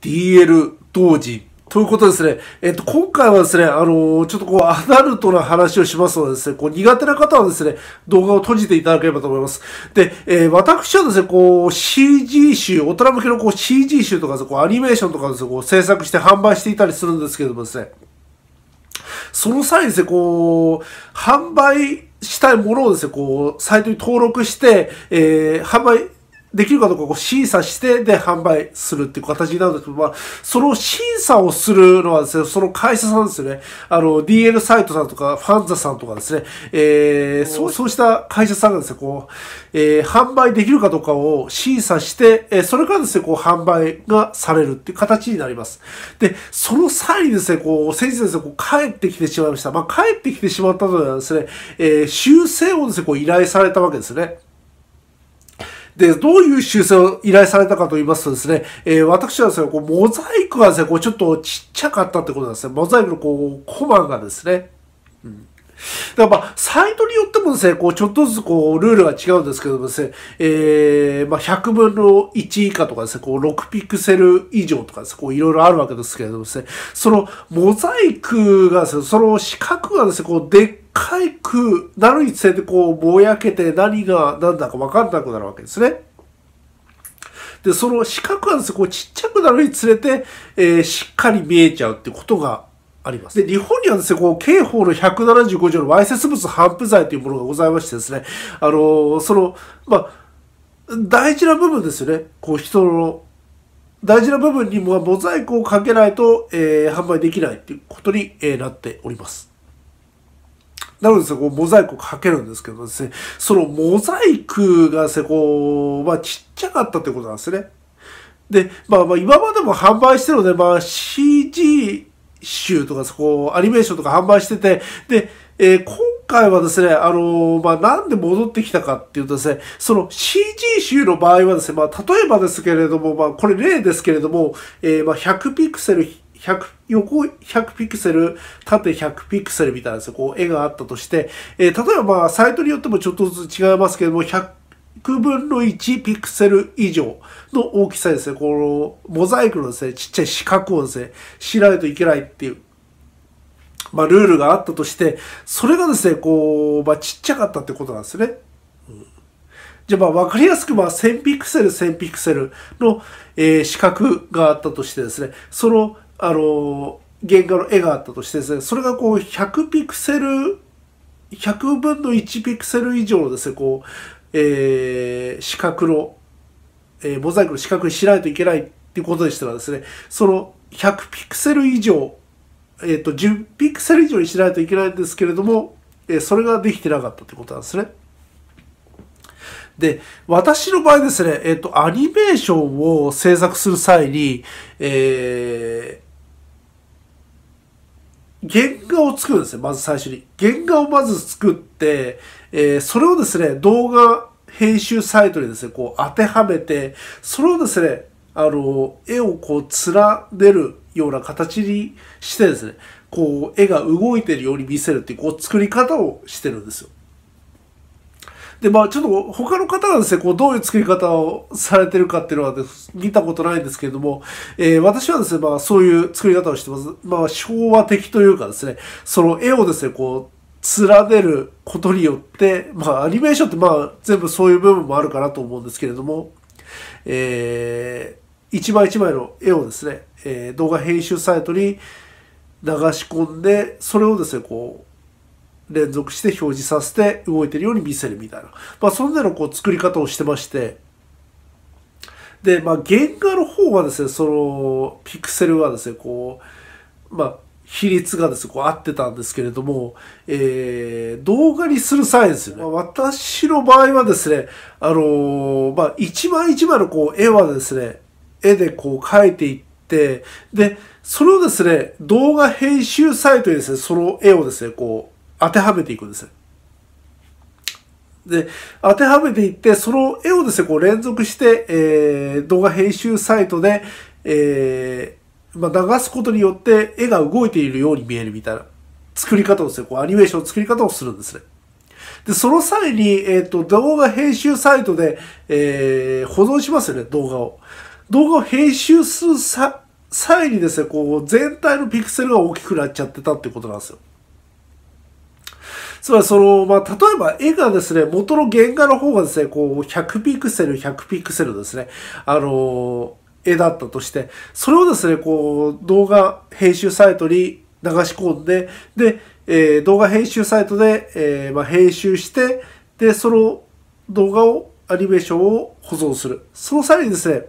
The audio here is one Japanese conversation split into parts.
DL 当時ということですね。えっと、今回はですね、あのー、ちょっとこう、アダルトな話をしますのでですね、こう、苦手な方はですね、動画を閉じていただければと思います。で、えー、私はですね、こう、CG 集、大人向けのこう、CG 集とか、こう、アニメーションとかですね、こう、制作して販売していたりするんですけれどもですね、その際にですね、こう、販売したいものをですね、こう、サイトに登録して、えー、販売、できるかどうかを審査してで販売するっていう形になるんですけど、まあ、その審査をするのはですね、その会社さんですよね。あの、DL サイトさんとか、ファンザさんとかですね、えー、そうそうした会社さんがですね、こう、えー、販売できるかどうかを審査して、えー、それからですね、こう、販売がされるっていう形になります。で、その際にですね、こう、先日ですね、こう帰ってきてしまいました。まあ、帰ってきてしまったのではですね、えー、修正をですね、こう、依頼されたわけですね。で、どういう修正を依頼されたかと言いますとですね、えー、私はですね、こうモザイクがですね、こうちょっとちっちゃかったってことなんですね。モザイクのこう、コマがですね。うんだからまあ、サイトによってもですね、こう、ちょっとずつこう、ルールが違うんですけどもですね、えー、まあ、100分の1以下とかですね、こう、6ピクセル以上とかですね、こう、いろいろあるわけですけれどもですね、その、モザイクがですね、その四角がですね、こう、でっかいくなるにつれてこうぼやけて何が何だか分かんなくなるわけですね。で、その四角はですね、こうちっちゃくなるにつれて、えー、しっかり見えちゃうってことがあります。で、日本にはですね、こう、刑法の175条のわいせつ物反布罪というものがございましてですね、あのー、その、まあ、大事な部分ですよね。こう、人の、大事な部分にもモザイクをかけないと、えー、販売できないっていうことに、えー、なっております。なのでですね、こう、モザイクをかけるんですけどですね、そのモザイクがですね、こう、まあ、ちっちゃかったってことなんですね。で、まあまあ、今までも販売してるので、まあ、CG 集とか、そこ、アニメーションとか販売してて、で、えー、今回はですね、あのー、まあ、なんで戻ってきたかっていうとですね、その CG 集の場合はですね、まあ、例えばですけれども、まあ、これ例ですけれども、えー、まあ、100ピクセル100横100ピクセル、縦100ピクセルみたいなですこう絵があったとして、えー、例えばサイトによってもちょっとずつ違いますけども、100 100分の1ピクセル以上の大きさですね、このモザイクのですね、ちっちゃい四角をですね、しないといけないっていう、まあ、ルールがあったとして、それがですね、こう、まあ、ちっちゃかったってことなんですね。うん、じゃあ、まあ、わかりやすく、まあ、1000ピクセル、1000ピクセルの、えー、四角があったとしてですね、そのあの原画の絵があったとしてですねそれがこう100ピクセル100分の1ピクセル以上のですねこう、えー、四角の、えー、モザイクの四角にしないといけないっていうことでしたらですねその100ピクセル以上、えっ、ー、と10ピクセル以上にしないといけないんですけれども、えー、それができてなかったってことなんですね。で、私の場合ですね、えっ、ー、と、アニメーションを制作する際に、えー、原画を作るんですよ、まず最初に。原画をまず作って、えー、それをですね、動画編集サイトにですね、こう当てはめて、それをですね、あの、絵をこう連ねるような形にしてですね、こう絵が動いてるように見せるっていう、こう作り方をしてるんですよ。で、まあちょっと他の方がですね、こうどういう作り方をされてるかっていうのは、ね、見たことないんですけれども、えー、私はですね、まあそういう作り方をしてます。まあ昭和的というかですね、その絵をですね、こう、連ねることによって、まあアニメーションってまあ全部そういう部分もあるかなと思うんですけれども、えー、一枚一枚の絵をですね、えー、動画編集サイトに流し込んで、それをですね、こう、連続して表示させて動いてるように見せるみたいな。まあ、そんなのこう作り方をしてまして、で、まあ、原画の方はですね、その、ピクセルはですね、こう、まあ、比率がですね、こう合ってたんですけれども、えー、動画にする際ですよね。まあ、私の場合はですね、あのー、まあ、一枚一枚のこう、絵はですね、絵でこう描いていって、で、それをですね、動画編集サイトにですね、その絵をですね、こう、当てはめていくんですで、当てはめていって、その絵をですね、こう連続して、えー、動画編集サイトで、えー、まあ、流すことによって絵が動いているように見えるみたいな作り方をですね、こうアニメーションの作り方をするんですね。で、その際に、えっ、ー、と、動画編集サイトで、えー、保存しますよね、動画を。動画を編集する際にですね、こう、全体のピクセルが大きくなっちゃってたってことなんですよ。つまりその、まあ、例えば絵がですね、元の原画の方がですね、こう、100ピクセル、100ピクセルですね、あの絵だったとして、それをですね、こう、動画編集サイトに流し込んで、で、えー、動画編集サイトで、えー、まあ、編集して、で、その動画を、アニメーションを保存する。その際にですね、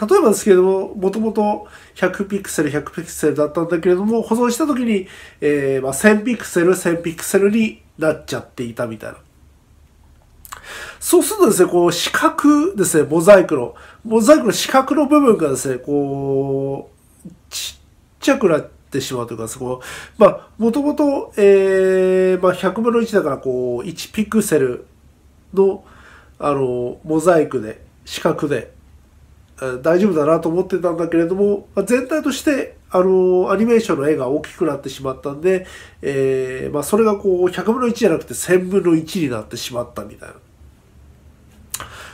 例えばですけれども、もともと100ピクセル、100ピクセルだったんだけれども、保存した時に、えー、まあ、1000ピクセル、1000ピクセルになっちゃっていたみたいな。そうするとですね、こう、四角ですね、モザイクの。モザイクの四角の部分がですね、こう、ちっちゃくなってしまうというか、そこ、まあ、もともと、えー、まあ、100分の1だから、こう、1ピクセルの、あの、モザイクで、四角で、大丈夫だなと思ってたんだけれども、まあ、全体としてあのアニメーションの絵が大きくなってしまったんで、えー、まあ、それがこう100分の1じゃなくて1000分の1になってしまったみたいな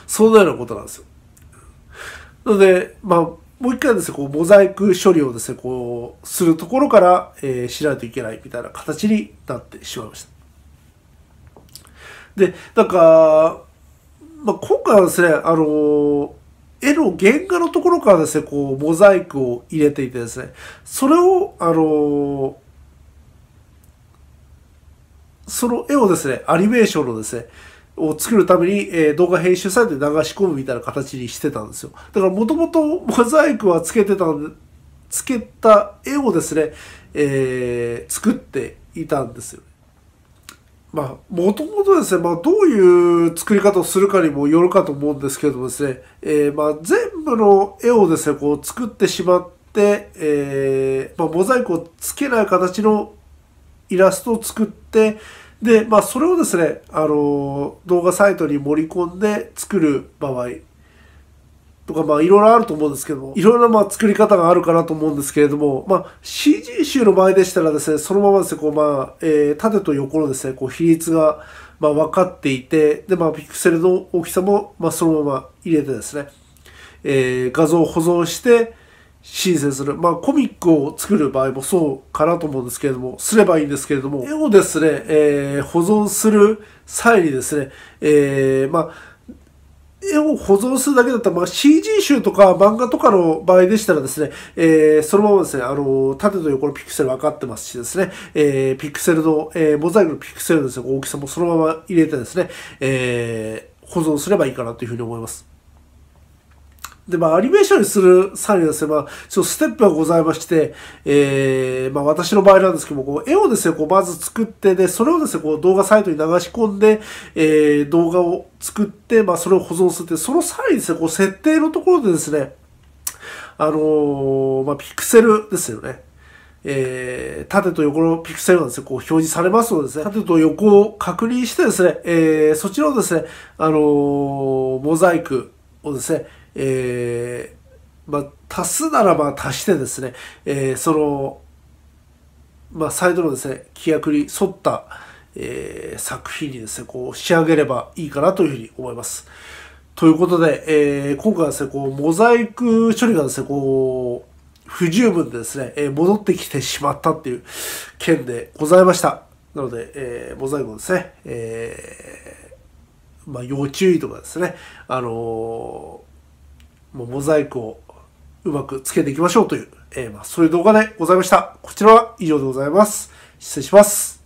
そんなようなことなんですよ。なので、まあ、もう一回ですね、こう、モザイク処理をですね、こう、するところから、えー、しないといけないみたいな形になってしまいました。で、なんか、まあ、今回はですね、あのー、絵の原画のところからですね、こう、モザイクを入れていてですね、それを、あのー、その絵をですね、アニメーションのですね、を作るために、えー、動画編集サイト流し込むみたいな形にしてたんですよ。だからもともとモザイクはつけてたんで、つけた絵をですね、えー、作っていたんですよ。まあ、もともとですね、まあ、どういう作り方をするかにもよるかと思うんですけどもですね、えー、まあ、全部の絵をですね、こう作ってしまって、えー、まあ、モザイクをつけない形のイラストを作って、で、まあ、それをですね、あのー、動画サイトに盛り込んで作る場合とか、まあ、いろいろあると思うんですけども、いろいろまあ、作り方があるかなと思うんですけれども、まあ、CG 集の場合でしたらですね、そのままですね、こう、まあ、えー、縦と横のですね、こう、比率が、まあ、分かっていて、で、まあ、ピクセルの大きさも、まあ、そのまま入れてですね、えー、画像を保存して、申請する。まあ、コミックを作る場合もそうかなと思うんですけれども、すればいいんですけれども、絵をですね、えー、保存する際にですね、えー、まあ、絵を保存するだけだったら、まあ、CG 集とか漫画とかの場合でしたらですね、えー、そのままですね、あの、縦と横のピクセル分かってますしですね、えー、ピクセルの、えー、モザイクのピクセルのです、ね、大きさもそのまま入れてですね、えー、保存すればいいかなというふうに思います。で、まあ、アニメーションにする際にですね、まあ、ちょっとステップがございまして、えー、まあ、私の場合なんですけども、こう、絵をですね、こう、まず作って、で、それをですね、こう、動画サイトに流し込んで、えー、動画を作って、まあ、それを保存するって、その際にですね、こう、設定のところでですね、あのー、まあ、ピクセルですよね。えー、縦と横のピクセルがですね、こう表示されますのでですね、縦と横を確認してですね、えー、そちらをですね、あのー、モザイクをですね、えー、まあ、足すならば足してですね、えー、その、まあ、サイドのですね、規約に沿った、えー、作品にですね、こう仕上げればいいかなというふうに思います。ということで、えー、今回はですね、こう、モザイク処理がですね、こう、不十分でですね、えー、戻ってきてしまったっていう件でございました。なので、えー、モザイクをですね、えー、まあ、要注意とかですね、あのもうモザイクをうまくつけていきましょうという、えー、まあ、そういう動画でございました。こちらは以上でございます。失礼します。